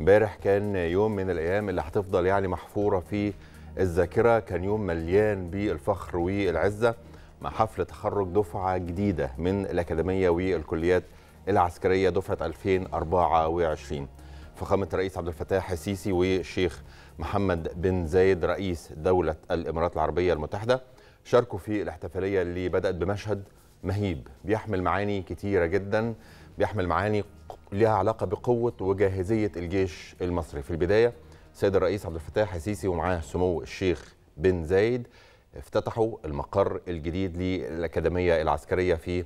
امبارح كان يوم من الايام اللي هتفضل يعني محفوره في الذاكره كان يوم مليان بالفخر والعزه مع حفل تخرج دفعه جديده من الاكاديميه والكليات العسكريه دفعه 2024 فخامه الرئيس عبد الفتاح السيسي والشيخ محمد بن زايد رئيس دوله الامارات العربيه المتحده شاركوا في الاحتفاليه اللي بدات بمشهد مهيب بيحمل معاني كتيره جدا بيحمل معاني لها علاقه بقوه وجاهزيه الجيش المصري في البدايه السيد الرئيس عبد الفتاح السيسي ومعاه سمو الشيخ بن زايد افتتحوا المقر الجديد للاكاديميه العسكريه في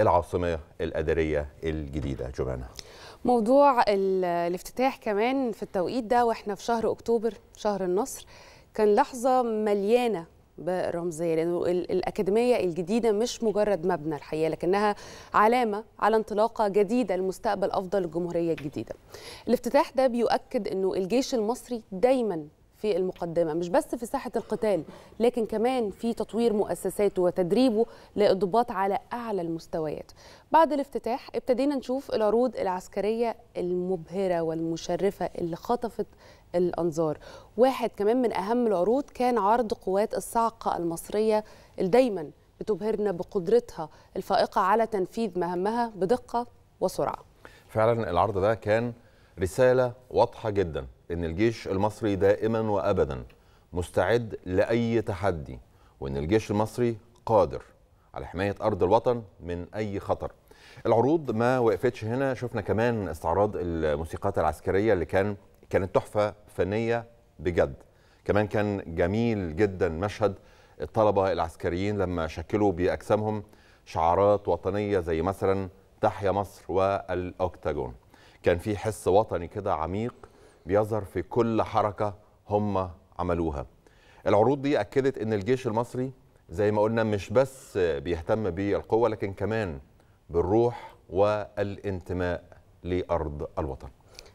العاصمه الاداريه الجديده جمانه موضوع الافتتاح كمان في التوقيت ده واحنا في شهر اكتوبر شهر النصر كان لحظه مليانه برمزيه لانه الاكاديميه الجديده مش مجرد مبنى الحقيقه لكنها علامه على انطلاقه جديده لمستقبل افضل الجمهوريه الجديده. الافتتاح ده بيؤكد انه الجيش المصري دايما في المقدمه مش بس في ساحه القتال لكن كمان في تطوير مؤسساته وتدريبه للضباط على اعلى المستويات بعد الافتتاح ابتدينا نشوف العروض العسكريه المبهره والمشرفه اللي خطفت الانظار واحد كمان من اهم العروض كان عرض قوات الصاعقه المصريه دايما بتبهرنا بقدرتها الفائقه على تنفيذ مهامها بدقه وسرعه فعلا العرض ده كان رساله واضحه جدا ان الجيش المصري دائما وابدا مستعد لاي تحدي وان الجيش المصري قادر على حمايه ارض الوطن من اي خطر العروض ما وقفتش هنا شفنا كمان استعراض الموسيقات العسكريه اللي كان كانت تحفه فنيه بجد كمان كان جميل جدا مشهد الطلبه العسكريين لما شكلوا باجسامهم شعارات وطنيه زي مثلا تحيا مصر والاوكتاجون كان في حس وطني كده عميق بيظهر في كل حركة هم عملوها العروض دي أكدت أن الجيش المصري زي ما قلنا مش بس بيهتم بالقوة لكن كمان بالروح والانتماء لأرض الوطن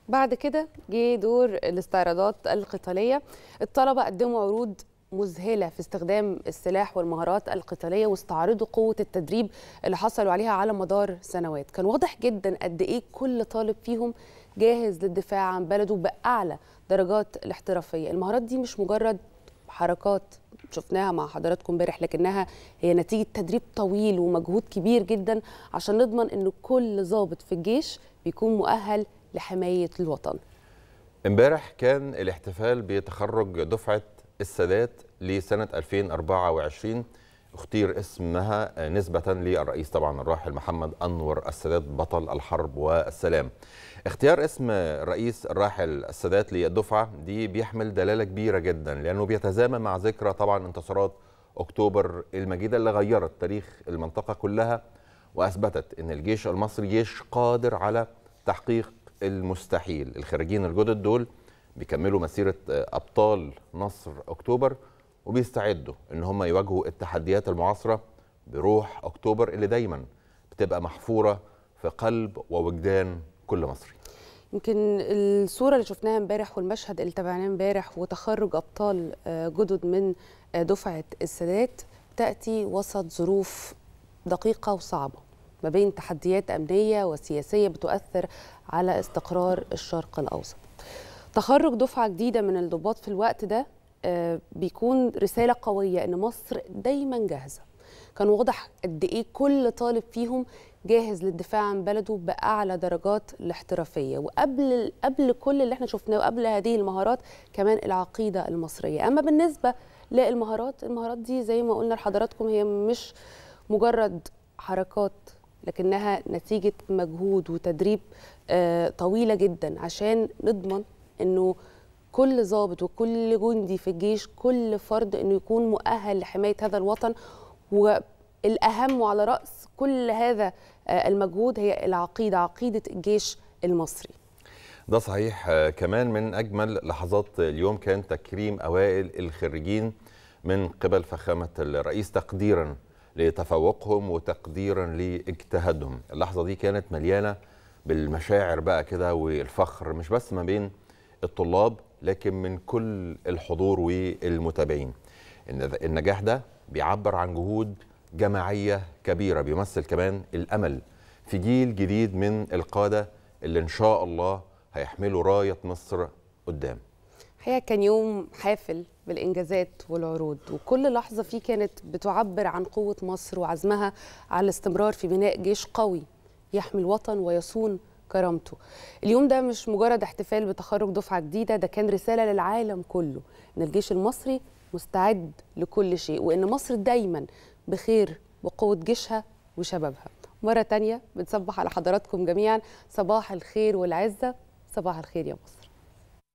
بعد كده جه دور الاستعراضات القتالية الطلبة قدموا عروض مذهله في استخدام السلاح والمهارات القتاليه واستعرضوا قوه التدريب اللي حصلوا عليها على مدار سنوات، كان واضح جدا قد ايه كل طالب فيهم جاهز للدفاع عن بلده باعلى درجات الاحترافيه، المهارات دي مش مجرد حركات شفناها مع حضراتكم امبارح لكنها هي نتيجه تدريب طويل ومجهود كبير جدا عشان نضمن ان كل ضابط في الجيش بيكون مؤهل لحمايه الوطن. امبارح كان الاحتفال بتخرج دفعه السادات لسنة 2024 اختير اسمها نسبة للرئيس طبعا الراحل محمد أنور السادات بطل الحرب والسلام اختيار اسم الرئيس الراحل السادات للدفعة دي بيحمل دلالة كبيرة جدا لأنه بيتزامن مع ذكرى طبعا انتصارات أكتوبر المجيدة اللي غيرت تاريخ المنطقة كلها وأثبتت أن الجيش المصري جيش قادر على تحقيق المستحيل الخارجين الجدد دول بيكملوا مسيره آه، ابطال نصر اكتوبر وبيستعدوا ان هم يواجهوا التحديات المعاصره بروح اكتوبر اللي دايما بتبقى محفوره في قلب ووجدان كل مصري يمكن الصورة اللي شفناها امبارح والمشهد اللي تابعناه امبارح وتخرج أبطال آه، جدد من آه، دفعة السادات تأتي وسط ظروف دقيقة وصعبة ما بين تحديات أمنية وسياسية بتؤثر على استقرار الشرق الأوسط تخرج دفعه جديده من الضباط في الوقت ده آه، بيكون رساله قويه ان مصر دايما جاهزه كان واضح قد ايه كل طالب فيهم جاهز للدفاع عن بلده باعلى درجات الاحترافيه وقبل قبل كل اللي احنا شفناه وقبل هذه المهارات كمان العقيده المصريه اما بالنسبه للمهارات المهارات دي زي ما قلنا لحضراتكم هي مش مجرد حركات لكنها نتيجه مجهود وتدريب آه، طويله جدا عشان نضمن انه كل ضابط وكل جندي في الجيش كل فرد انه يكون مؤهل لحمايه هذا الوطن والاهم وعلى راس كل هذا آه، المجهود هي العقيده عقيده الجيش المصري ده صحيح آه، كمان من اجمل لحظات اليوم كان تكريم اوائل الخريجين من قبل فخامه الرئيس تقديرا لتفوقهم وتقديرا لاجتهادهم اللحظه دي كانت مليانه بالمشاعر بقى كده والفخر مش بس ما بين الطلاب لكن من كل الحضور والمتابعين النجاح ده بيعبر عن جهود جماعية كبيرة بيمثل كمان الأمل في جيل جديد من القادة اللي إن شاء الله هيحملوا راية مصر قدام الحقيقة كان يوم حافل بالإنجازات والعروض وكل لحظة فيه كانت بتعبر عن قوة مصر وعزمها على الاستمرار في بناء جيش قوي يحمي الوطن ويصون كرامته اليوم ده مش مجرد احتفال بتخرج دفعة جديدة ده كان رسالة للعالم كله إن الجيش المصري مستعد لكل شيء وإن مصر دايما بخير وقوة جيشها وشبابها مرة تانية بنصبح على حضراتكم جميعا صباح الخير والعزة صباح الخير يا مصر